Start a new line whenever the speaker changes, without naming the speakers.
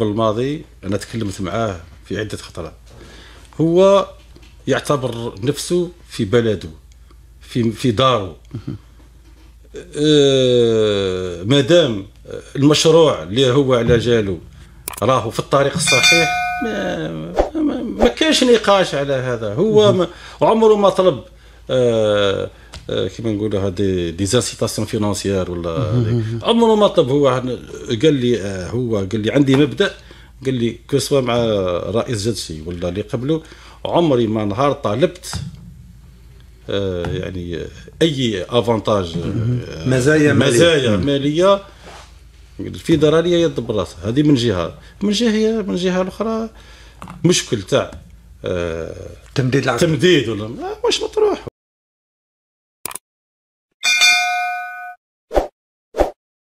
بالماضي انا تكلمت معاه في عده خطرات هو يعتبر نفسه في بلده في في داره آه، ما دام المشروع اللي هو على جاله راهو في الطريق الصحيح
ما ما, ما
نقاش على هذا هو عمره ما طلب آه آه، كيما نقولوا هذه دي زانسيتاسيون فينونسيير ولا عمره ما طلب هو قال لي آه، هو قال لي عندي مبدا قال لي كو سوا مع رئيس جلسي ولا اللي قبله عمري ما نهار طالبت آه، يعني اي افونتاج مزايا ماليه مزايا ماليه الفيدراليه يد براسها هذه من جهه من جهه من جهه الاخرى مشكل تاع
تمديد العقد تمديد ولا مش مطروح